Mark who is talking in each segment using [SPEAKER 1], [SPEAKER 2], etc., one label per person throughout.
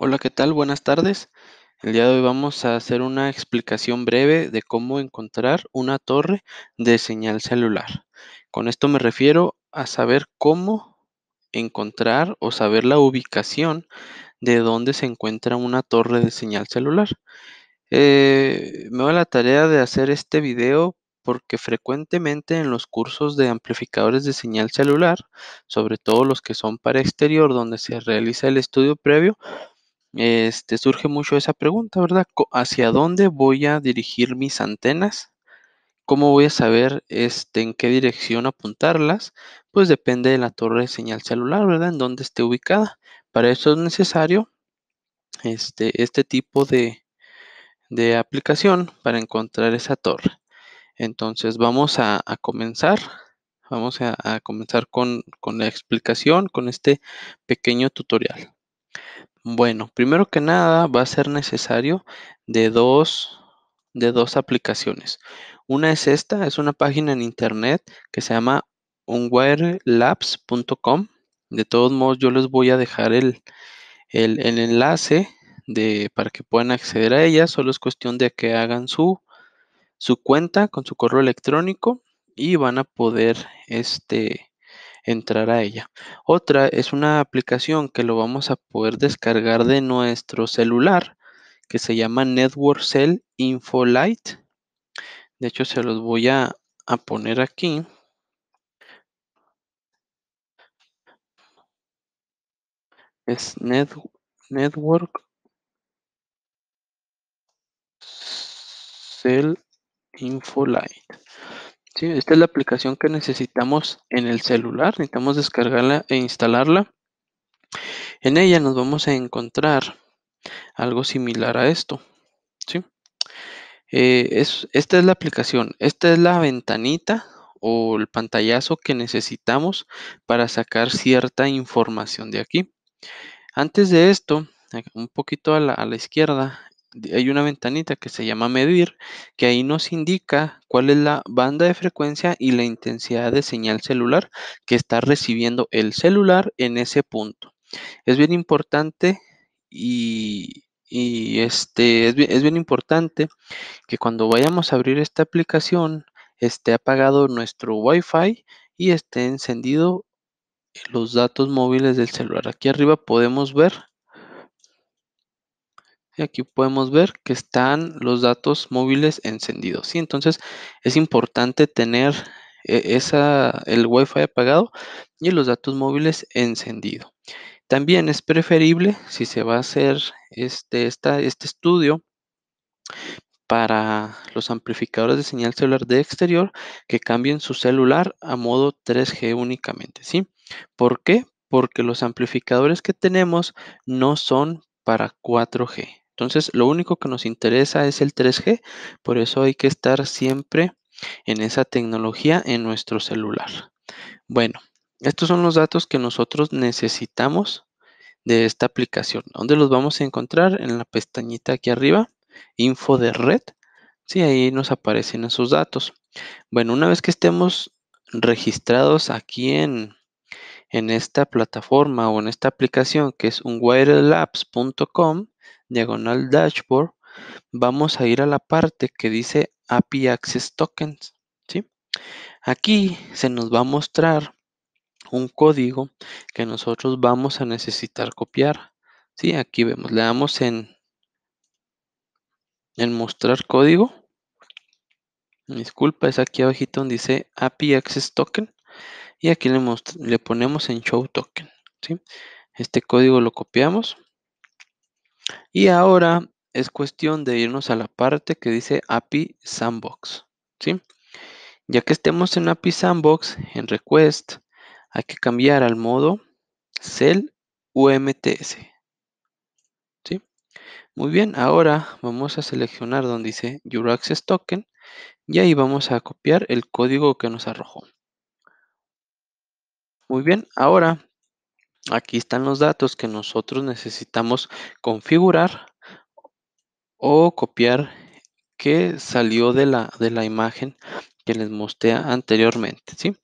[SPEAKER 1] Hola, ¿qué tal? Buenas tardes. El día de hoy vamos a hacer una explicación breve de cómo encontrar una torre de señal celular. Con esto me refiero a saber cómo encontrar o saber la ubicación de dónde se encuentra una torre de señal celular. Eh, me doy la tarea de hacer este video porque frecuentemente en los cursos de amplificadores de señal celular, sobre todo los que son para exterior donde se realiza el estudio previo, este, surge mucho esa pregunta, ¿verdad? ¿Hacia dónde voy a dirigir mis antenas? ¿Cómo voy a saber este, en qué dirección apuntarlas? Pues depende de la torre de señal celular, ¿verdad? En dónde esté ubicada. Para eso es necesario este, este tipo de, aplicación para encontrar esa torre. Entonces vamos a, comenzar. Vamos a, comenzar con la explicación, con este pequeño tutorial. Bueno, primero que nada va a ser necesario de dos, de dos aplicaciones. Una es esta, es una página en internet que se llama unwirelabs.com. De todos modos, yo les voy a dejar el, enlace de, para que puedan acceder a ella. Solo es cuestión de que hagan su, su cuenta con su correo electrónico y van a poder este, entrar a ella. Otra es una aplicación que lo vamos a poder descargar de nuestro celular que se llama Network Cell Infolight. De hecho, se los voy a, poner aquí. Es Net, Network Cell Lite esta es la aplicación que necesitamos en el celular. Necesitamos descargarla e instalarla. En ella nos vamos a encontrar algo similar a esto. Eh, esta es la aplicación. Esta es la ventanita o el pantallazo que necesitamos para sacar cierta información de aquí. Antes de esto, eh, un poquito a la izquierda, hay una ventanita que se llama medir, que ahí nos indica cuál es la banda de frecuencia y la intensidad de señal celular que está recibiendo el celular en ese punto. Es bien importante y, este, es bien, es bien importante que cuando vayamos a abrir esta aplicación esté apagado nuestro Wi-Fi y esté encendido los datos móviles del celular. Aquí arriba podemos ver y aquí podemos ver que están los datos móviles encendidos. ¿sí? Entonces es importante tener e, el Wi-Fi apagado y los datos móviles encendidos. También es preferible, si se va a hacer este, este estudio para los amplificadores de señal celular de exterior, que cambien su celular a modo 3G únicamente. ¿sí? ¿Por qué? Porque los amplificadores que tenemos no son para 4G. Entonces, lo único que nos interesa es el 3G, por eso hay que estar siempre en esa tecnología en nuestro celular. Bueno, estos son los datos que nosotros necesitamos de esta aplicación. ¿Dónde los vamos a encontrar? En la pestañita aquí arriba, info de red. Sí, ahí nos aparecen esos datos. Bueno, una vez que estemos registrados aquí en, en esta plataforma o en esta aplicación que es unwireLabs.com, diagonal dashboard, vamos a ir a la parte que dice API Access Tokens. Aquí se nos va a mostrar un código que nosotros vamos a necesitar copiar. ¿sí? Aquí vemos, le damos en, en mostrar código. Disculpa, es aquí abajito donde dice API Access Token. Y aquí le, ponemos en Show Token. ¿sí? Este código lo copiamos. Y ahora es cuestión de irnos a la parte que dice API Sandbox, Ya que estemos en API Sandbox, en Request, hay que cambiar al modo Cell UMTS. ¿Sí? Muy bien, ahora vamos a seleccionar donde dice Your Access Token y ahí vamos a copiar el código que nos arrojó. Muy bien, ahora Aquí están los datos que nosotros necesitamos configurar o copiar que salió de la, de la imagen que les mostré anteriormente. ¿sí?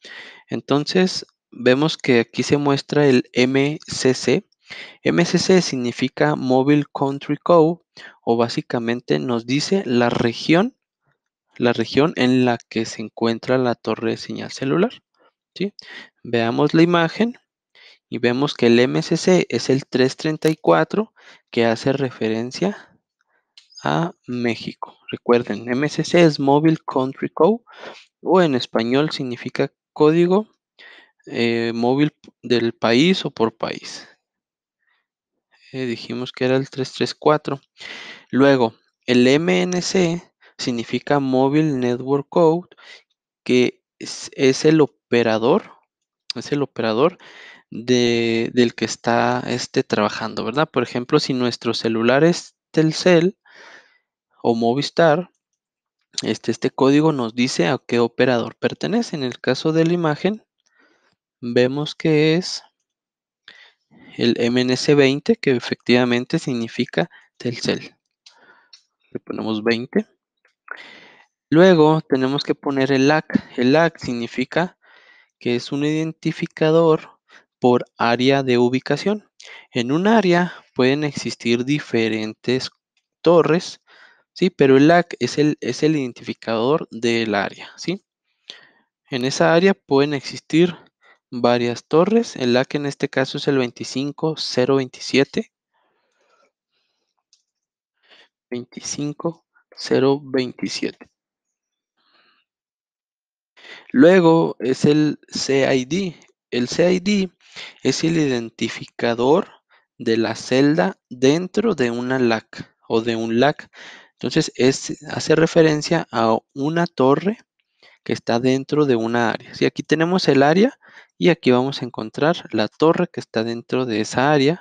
[SPEAKER 1] Entonces vemos que aquí se muestra el MCC. MCC significa Mobile Country Code o básicamente nos dice la región, la región en la que se encuentra la torre de señal celular. ¿sí? Veamos la imagen y vemos que el MSC es el 334 que hace referencia a México. Recuerden, MSC es Mobile Country Code o en español significa código eh, móvil del país o por país. Eh, dijimos que era el 334. Luego, el MNC significa Mobile Network Code, que es, es el operador, es el operador del que está este, trabajando, ¿verdad? Por ejemplo, si nuestro celular es Telcel o Movistar, este, este código nos dice a qué operador pertenece. En el caso de la imagen, vemos que es el MNC20, que efectivamente significa Telcel. Le ponemos 20. Luego tenemos que poner el LAC. El LAC significa que es un identificador por área de ubicación. En un área pueden existir diferentes torres, ¿sí? pero el LAC es el, es el identificador del área. ¿sí? En esa área pueden existir varias torres. El LAC en este caso es el 25027. 25027. Luego es el CID, el cid es el identificador de la celda dentro de una LAC o de un LAC. Entonces, es, hace referencia a una torre que está dentro de una área. Si aquí tenemos el área y aquí vamos a encontrar la torre que está dentro de esa área.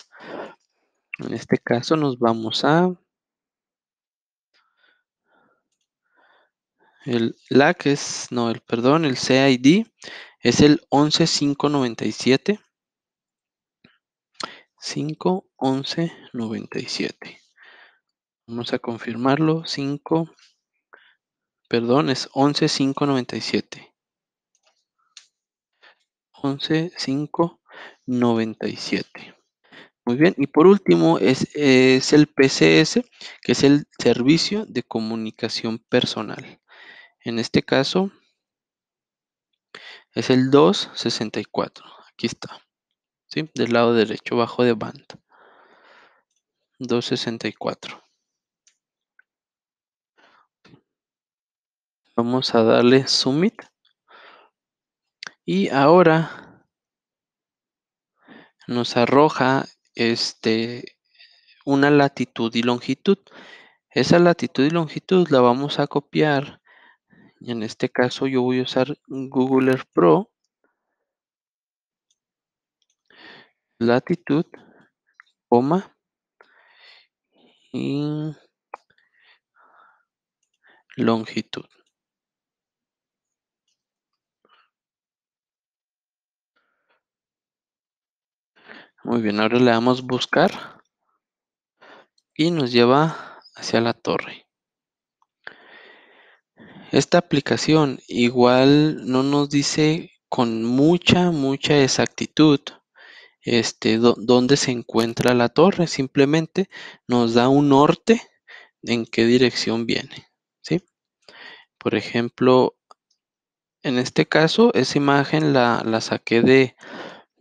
[SPEAKER 1] En este caso nos vamos a el LAC es, no, el perdón, el CID es el 11597. 51197. Vamos a confirmarlo. 5. Perdón, es 11597. 11597. Muy bien, y por último es, es, el PCS, que es el Servicio de Comunicación Personal. En este caso, es el 264. Aquí está. ¿sí? Del lado derecho, bajo de band. 264. Vamos a darle summit. Y ahora nos arroja este una latitud y longitud. Esa latitud y longitud la vamos a copiar en este caso yo voy a usar Google Earth Pro. Latitud, coma. Y longitud. Muy bien, ahora le damos buscar y nos lleva hacia la torre. Esta aplicación igual no nos dice con mucha, mucha exactitud este, dónde se encuentra la torre. Simplemente nos da un norte en qué dirección viene. ¿sí? Por ejemplo, en este caso, esa imagen la, saqué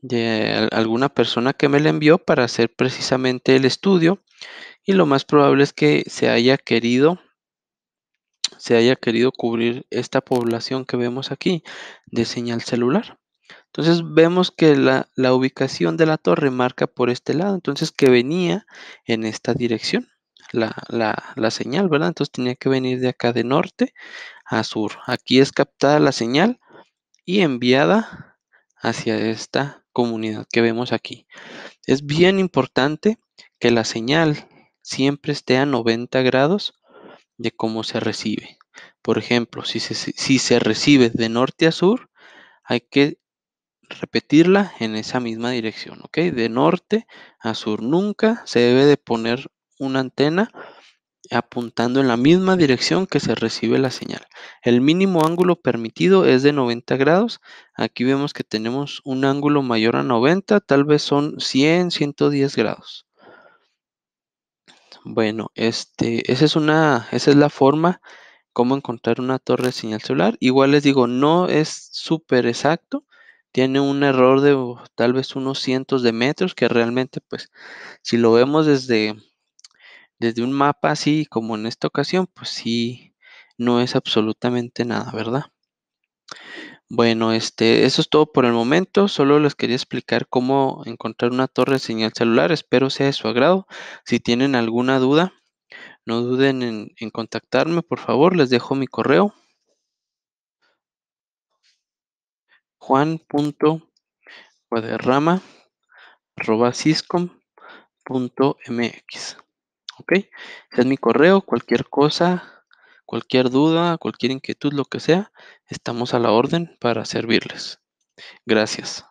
[SPEAKER 1] de alguna persona que me la envió para hacer precisamente el estudio y lo más probable es que se haya querido se haya querido cubrir esta población que vemos aquí de señal celular. Entonces vemos que la, ubicación de la torre marca por este lado, entonces que venía en esta dirección la, la, señal, ¿verdad? Entonces tenía que venir de acá de norte a sur. Aquí es captada la señal y enviada hacia esta comunidad que vemos aquí. Es bien importante que la señal siempre esté a 90 grados de cómo se recibe. Por ejemplo, si se, si se recibe de norte a sur, hay que repetirla en esa misma dirección, ¿ok? De norte a sur. Nunca se debe de poner una antena apuntando en la misma dirección que se recibe la señal. El mínimo ángulo permitido es de 90 grados. Aquí vemos que tenemos un ángulo mayor a 90, tal vez son 100, 110 grados. Bueno, este, esa es esa es la forma como encontrar una torre de señal celular. Igual les digo, no es súper exacto. Tiene un error de oh, tal vez unos cientos de metros que realmente, pues, si lo vemos desde, desde un mapa así como en esta ocasión, pues sí, no es absolutamente nada, ¿verdad? Bueno, este, eso es todo por el momento. Solo les quería explicar cómo encontrar una torre de señal celular. Espero sea de su agrado. Si tienen alguna duda, no duden en, contactarme, por favor. Les dejo mi correo. juan.guaderrama.ciscom.mx. Ok, ese es mi correo. Cualquier cosa Cualquier duda, cualquier inquietud, lo que sea, estamos a la orden para servirles. Gracias.